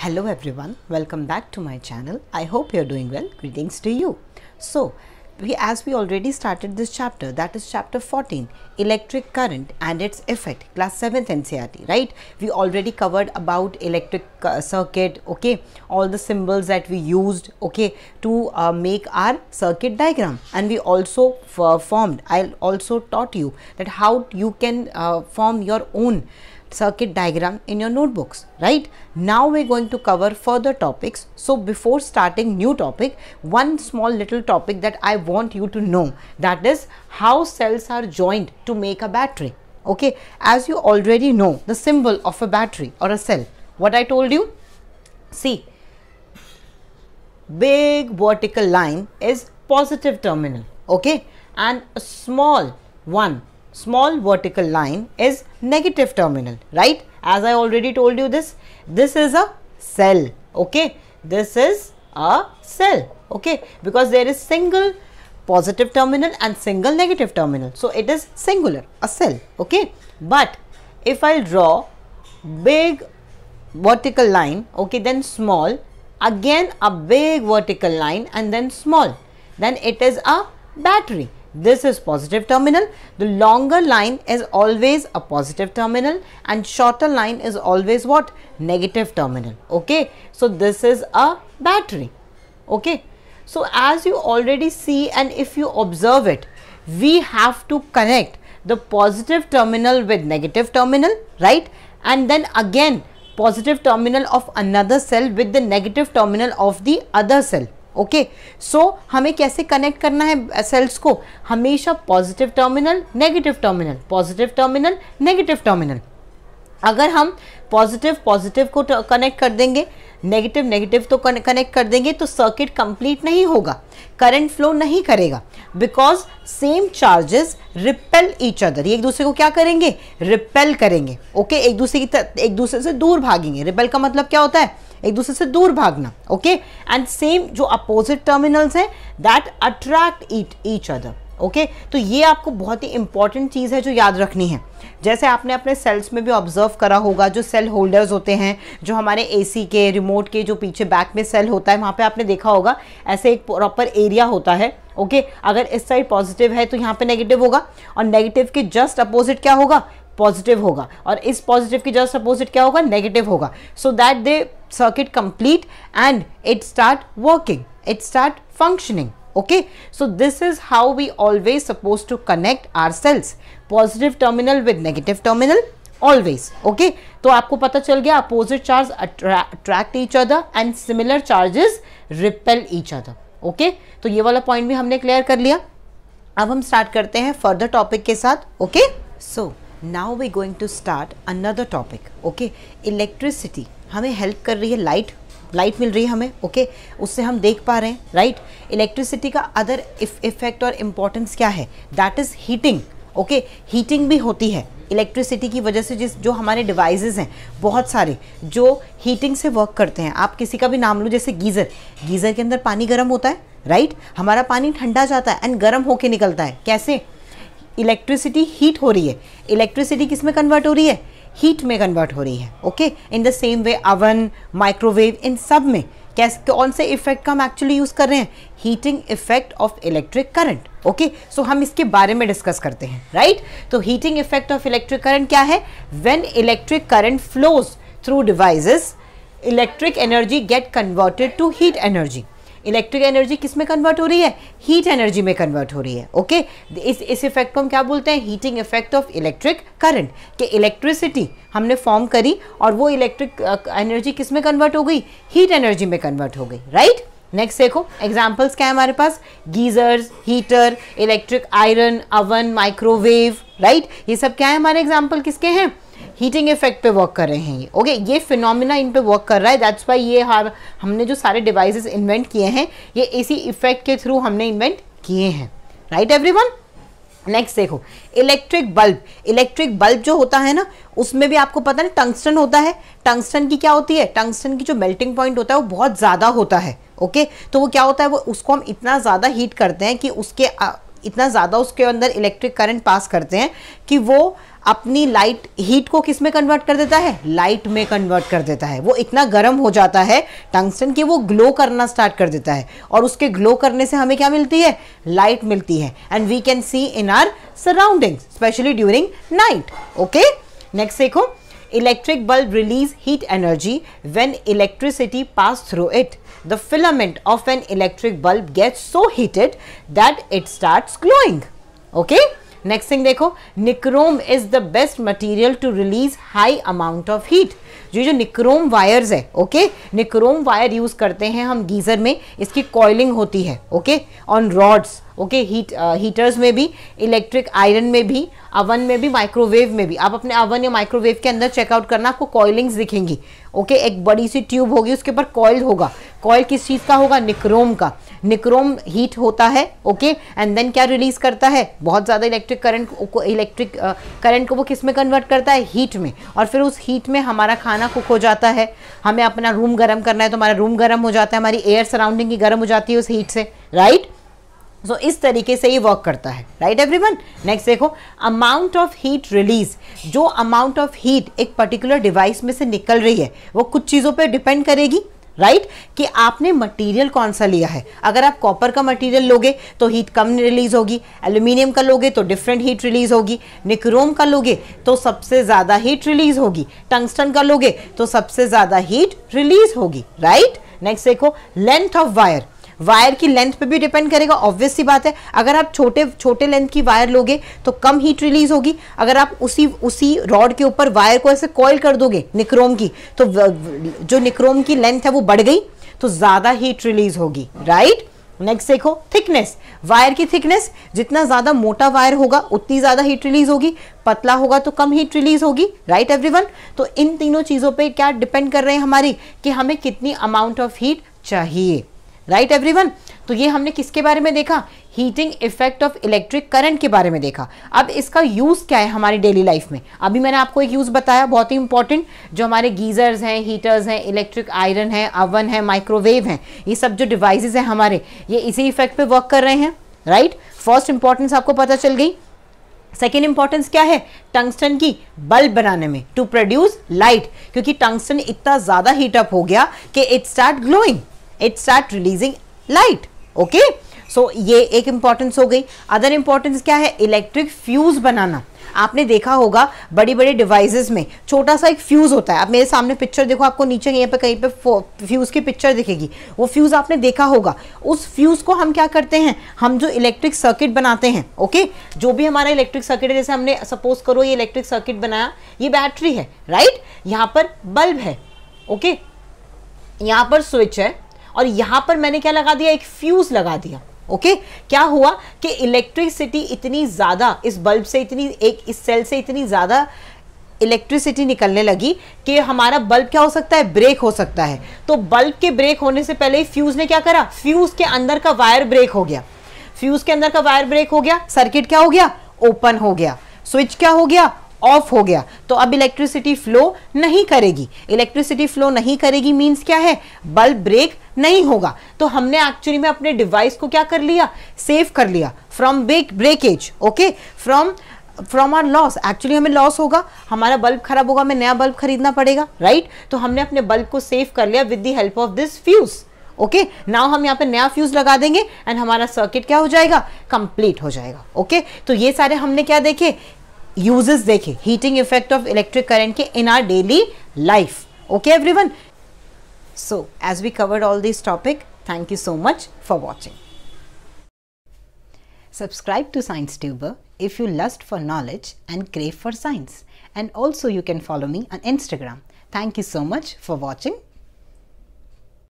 Hello everyone, welcome back to my channel. I hope you're doing well. Greetings to you. So, we, as we already started this chapter, that is chapter 14, electric current and its effect, class 7th NCRT, right? We already covered about electric uh, circuit, okay, all the symbols that we used, okay, to uh, make our circuit diagram. And we also uh, formed, I also taught you that how you can uh, form your own circuit diagram in your notebooks, right? Now we're going to cover further topics. So before starting new topic, one small little topic that I want you to know that is how cells are joined to make a battery. Okay, as you already know the symbol of a battery or a cell, what I told you, see big vertical line is positive terminal, okay, and a small one small vertical line is negative terminal, right? As I already told you this, this is a cell, okay? This is a cell, okay? Because there is single positive terminal and single negative terminal. So, it is singular, a cell, okay? But if I draw big vertical line, okay, then small, again a big vertical line and then small, then it is a battery this is positive terminal. The longer line is always a positive terminal and shorter line is always what? Negative terminal. Okay. So, this is a battery. Okay. So, as you already see and if you observe it, we have to connect the positive terminal with negative terminal, right? And then again positive terminal of another cell with the negative terminal of the other cell. Okay so हमें कैसे connect करना है cells को हमेशा positive terminal negative terminal positive terminal negative terminal अगर हम positive positive को connect कर देंगे नेगेटिव नेगेटिव तो कनेक्ट कर देंगे तो सर्किट कंप्लीट नहीं होगा करंट फ्लो नहीं करेगा because same charges repel each other एक दूसरे को क्या करेंगे रिपेल करेंगे ओके okay? एक दूसरे की एक दूसरे से दूर भागेंगे रिपेल का मतलब क्या होता है एक दूसरे से दूर भागना ओके एंड सेम जो अपोजिट टर्मिनल्स हैं that attract each each other okay तो ये आपको बहुत ही इंपॉर्टेंट चीज़ है जो याद रखनी है जैसे आपने अपने सेल्स में भी ऑब्जर्व करा होगा जो सेल होल्डर्स होते हैं जो हमारे एसी के रिमोट के जो पीछे बैक में सेल होता है वहाँ पे आपने देखा होगा ऐसे एक प्रॉपर एरिया होता है ओके अगर इस साइड पॉजिटिव है तो यहाँ पे नेगेटिव होगा और नेगेटिव के जस्ट अपोजिट क्या होगा पॉजिटिव होगा और इस पॉजिटिव की जगह सपोज क्या होगा नेगेटिव होगा so that the circuit complete and it start working it start functioning okay so this is how we always suppose to connect our cells positive terminal with negative terminal always okay तो आपको पता चल गया opposite charge attract each other and similar charges repel each other okay तो ये वाला point भी हमने क्लियर कर लिया अब हम स्टार्ट करते हैं फर्दर टॉपिक के साथ okay okay? So so, now we going to start another topic okay electricity हमें हेल्प कर रही है लाइट लाइट मिल रही है हमें ओके okay? उससे हम देख पा रहे हैं राइट इलेक्ट्रिसिटी का अदर इफेक्ट और इम्पोर्टेंस क्या है that is heating okay heating भी होती है इलेक्ट्रिसिटी की वजह से जिस जो हमारे डिवाइसेस हैं बहुत सारे जो हीटिंग से वर्क करते हैं आप किसी का भी नाम लो जैसे गीज़र गीज़र के अंदर पानी गर्म होता है राइट हमारा पानी ठंडा जाता है एंड गर्म होके निकलता है कैसे इलेक्ट्रिसिटी हीट हो रही है इलेक्ट्रिसिटी किस में कन्वर्ट हो रही है हीट में कन्वर्ट हो रही है okay in the same way oven microwave इन सब में कैसे कौन से इफेक्ट का हम एक्चुअली यूज़ कर रहे हैं heating effect of electric current okay so हम इसके बारे में डिस्कस करते हैं राइट right? तो heating effect of electric current क्या है when electric current flows through devices electric energy get converted to heat energy electric energy किस में कन्वर्ट हो रही है हीट एनर्जी में कन्वर्ट हो रही है ओके इस इस इफेक्ट को हम क्या बोलते हैं heating effect of electric current कि इलेक्ट्रिसिटी हमने फॉर्म करी और वो इलेक्ट्रिक एनर्जी किस में कन्वर्ट हो गई हीट एनर्जी में कन्वर्ट हो गई राइट नेक्स्ट देखो एग्जाम्पल्स क्या है हमारे पास geysers heater electric iron oven microwave right ये सब क्या है हमारे एग्जाम्पल किसके हैं हीटिंग इफेक्ट पे वर्क कर रहे हैं ये ओके ये फिनोमिना इन पे वर्क कर रहा है दैट्स वाई ये हम हमने जो सारे डिवाइसेस इन्वेंट किए हैं ये इसी इफेक्ट के थ्रू हमने इन्वेंट किए हैं राइट एवरीवन नेक्स्ट देखो इलेक्ट्रिक बल्ब इलेक्ट्रिक बल्ब जो होता है ना उसमें भी आपको पता है टंगस्टन होता है टंगस्टन की क्या होती है टंगस्टन की जो मेल्टिंग पॉइंट होता है वो बहुत ज़्यादा होता है ओके तो वो क्या होता है वो उसको हम इतना ज़्यादा हीट करते हैं कि उसके इतना ज़्यादा उसके अंदर इलेक्ट्रिक करंट पास करते हैं कि वो अपनी लाइट हीट को किस में कन्वर्ट कर देता है लाइट में कन्वर्ट कर देता है वो इतना गर्म हो जाता है टंगस्टन कि वो ग्लो करना स्टार्ट कर देता है और उसके ग्लो करने से हमें क्या मिलती है लाइट मिलती है and we can see in our surrounding specially during night okay next देखो electric bulb release heat energy when electricity pass through it the filament of an electric bulb gets so heated that it starts glowing okay next thing देखो nichrome is the best material to release high amount of heat जो जो nichrome wires है okay nichrome wire use करते हैं हम geyser में इसकी coiling होती है okay on rods okay heat heaters में भी इलेक्ट्रिक आयरन में भी अवन में भी माइक्रोवेव में भी आप अपने अवन या माइक्रोवेव के अंदर चेकआउट करना आपको कॉयलिंग्स दिखेंगी ओके okay? एक बड़ी सी ट्यूब होगी उसके ऊपर कॉयल होगा कॉयल किस चीज़ का होगा निक्रोम का निक्रोम हीट होता है ओके एंड देन क्या रिलीज करता है बहुत ज़्यादा इलेक्ट्रिक करंट को इलेक्ट्रिक करंट uh, को वो किस में कन्वर्ट करता है हीट में और फिर उस हीट में हमारा खाना कुक हो जाता है हमें अपना रूम गर्म करना है तो हमारा रूम गर्म हो जाता है हमारी एयर सराउंडिंग ही गर्म हो जाती है उस हीट से राइट right? सो so, इस तरीके से ये वर्क करता है राइट एवरीवन नेक्स्ट देखो अमाउंट ऑफ हीट रिलीज जो अमाउंट ऑफ हीट एक पर्टिकुलर डिवाइस में से निकल रही है वो कुछ चीज़ों पे डिपेंड करेगी राइट right? कि आपने मटेरियल कौन सा लिया है अगर आप कॉपर का मटेरियल लोगे तो हीट कम रिलीज होगी एल्यूमिनियम का लोगे तो डिफरेंट हीट रिलीज होगी निक्रोम का लोगे तो सबसे ज़्यादा हीट रिलीज होगी टंगस्टन का लोगे तो सबसे ज़्यादा हीट रिलीज होगी राइट नेक्स्ट देखो लेंथ ऑफ वायर वायर की लेंथ पे भी डिपेंड करेगा ऑब्वियस सी बात है अगर आप छोटे छोटे लेंथ की वायर लोगे तो कम हीट रिलीज होगी अगर आप उसी उसी रॉड के ऊपर वायर को ऐसे कॉयल कर दोगे निक्रोम की तो जो निक्रोम की लेंथ है वो बढ़ गई तो ज़्यादा हीट रिलीज होगी राइट नेक्स्ट देखो थिकनेस वायर की थिकनेस जितना ज़्यादा मोटा वायर होगा उतनी ज़्यादा हीट रिलीज होगी पतला होगा तो कम हीट रिलीज होगी राइट एवरीवन तो इन तीनों चीज़ों पे क्या डिपेंड कर रहे हैं हमारी कि हमें कितनी अमाउंट ऑफ हीट चाहिए राइट एवरी वन तो ये हमने किसके बारे में देखा heating effect of electric current के बारे में देखा अब इसका यूज़ क्या है हमारी डेली लाइफ में अभी मैंने आपको एक यूज़ बताया बहुत ही इंपॉर्टेंट जो हमारे गीज़र्स हैं हीटर्स हैं इलेक्ट्रिक आयरन है अवन है माइक्रोवेव हैं ये सब जो डिवाइसेस हैं हमारे ये इसी इफेक्ट पे वर्क कर रहे हैं राइट फर्स्ट इंपॉर्टेंस आपको पता चल गई सेकेंड इंपॉर्टेंस क्या है टंगस्टन की बल्ब बनाने में टू प्रोड्यूस लाइट क्योंकि टंगस्टन इतना ज़्यादा हीटअप हो गया कि it start glowing it start releasing light okay so ये एक इंपॉर्टेंस हो गई अदर इंपॉर्टेंस क्या है इलेक्ट्रिक फ्यूज बनाना आपने देखा होगा बड़ी बड़े डिवाइसेस में छोटा सा एक फ्यूज़ होता है आप मेरे सामने पिक्चर देखो आपको नीचे यहाँ पे कहीं पे फ्यूज़ की पिक्चर दिखेगी वो फ्यूज़ आपने देखा होगा उस फ्यूज़ को हम क्या करते हैं हम जो इलेक्ट्रिक सर्किट बनाते हैं ओके जो भी हमारा इलेक्ट्रिक सर्किट है जैसे हमने सपोज करो ये इलेक्ट्रिक सर्किट बनाया ये बैटरी है राइट यहाँ पर बल्ब है ओके यहाँ पर स्विच है और यहां पर मैंने क्या लगा दिया एक फ्यूज़ लगा दिया ओके okay? क्या हुआ कि इलेक्ट्रिसिटी इतनी ज़्यादा इस बल्ब से इतनी एक इस सेल से इतनी ज़्यादा इलेक्ट्रिसिटी निकलने लगी कि हमारा बल्ब क्या हो सकता है ब्रेक हो सकता है तो बल्ब के ब्रेक होने से पहले ही फ्यूज़ ने क्या करा फ्यूज़ के अंदर का वायर ब्रेक हो गया फ्यूज़ के अंदर का वायर ब्रेक हो गया सर्किट क्या हो गया ओपन हो गया स्विच क्या हो गया ऑफ हो गया तो अब इलेक्ट्रिसिटी फ्लो नहीं करेगी इलेक्ट्रिसिटी फ्लो नहीं करेगी मीन्स क्या है बल्ब ब्रेक नहीं होगा तो हमने एक्चुअली में अपने डिवाइस को क्या कर लिया सेव कर लिया from break breakage okay from from our loss actually हमें लॉस होगा हमारा बल्ब खराब होगा हमें नया बल्ब खरीदना पड़ेगा राइट right? तो हमने अपने बल्ब को सेव कर लिया with the help of this fuse okay okay? Now हम यहाँ पे नया फ्यूज लगा देंगे एंड हमारा सर्किट क्या हो जाएगा कंप्लीट हो जाएगा ओके okay? तो ये सारे हमने क्या देखे यूजेस देखे heating effect of electric current के in our daily life okay everyone so as we cover all this topic thank you so much for watching subscribe to Science Tube if you lust for knowledge and crave for science and also you can follow me on Instagram thank you so much for watching